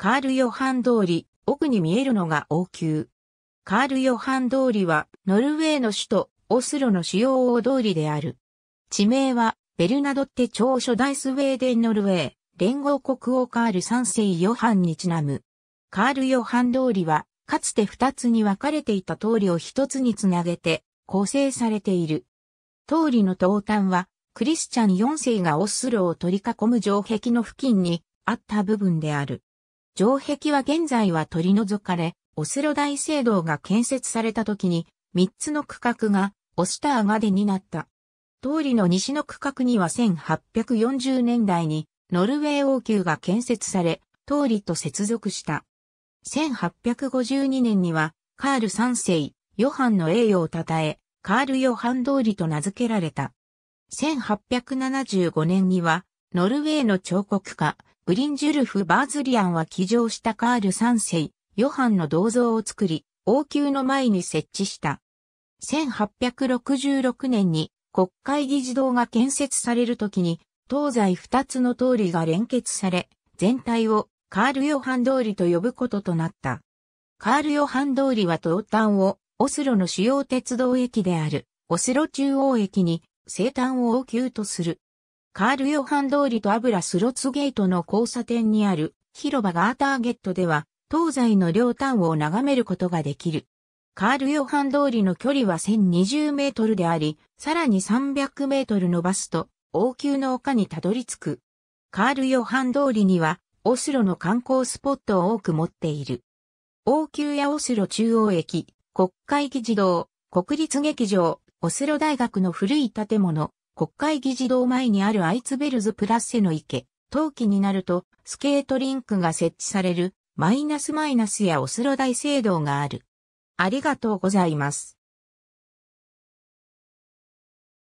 カール・ヨハン通り、奥に見えるのが王宮。カール・ヨハン通りは、ノルウェーの首都、オスロの主要大通りである。地名は、ベルナドッテ朝初代スウェーデン・ノルウェー、連合国王カール3世ヨハンにちなむ。カール・ヨハン通りは、かつて二つに分かれていた通りを一つにつなげて、構成されている。通りの東端は、クリスチャン4世がオスロを取り囲む城壁の付近にあった部分である。城壁は現在は取り除かれ、オスロ大聖堂が建設された時に、3つの区画が、オスターガデになった。通りの西の区画には1840年代に、ノルウェー王宮が建設され、通りと接続した。1852年には、カール3世、ヨハンの栄誉を称え、カール・ヨハン通りと名付けられた。1875年には、ノルウェーの彫刻家、ブリンジュルフ・バーズリアンは騎乗したカール3世、ヨハンの銅像を作り、王宮の前に設置した。1866年に国会議事堂が建設されるときに、東西2つの通りが連結され、全体をカール・ヨハン通りと呼ぶこととなった。カール・ヨハン通りは東端をオスロの主要鉄道駅であるオスロ中央駅に西端を王宮とする。カール・ヨハン通りとアブラスロツゲートの交差点にある広場ガーターゲットでは、東西の両端を眺めることができる。カール・ヨハン通りの距離は1020メートルであり、さらに300メートル伸ばすと、王宮の丘にたどり着く。カール・ヨハン通りには、オスロの観光スポットを多く持っている。王宮やオスロ中央駅、国会議事堂、国立劇場、オスロ大学の古い建物、国会議事堂前にあるアイツベルズプラッセの池、冬季になるとスケートリンクが設置されるマイナスマイナスやオスロ大聖堂がある。ありがとうございます。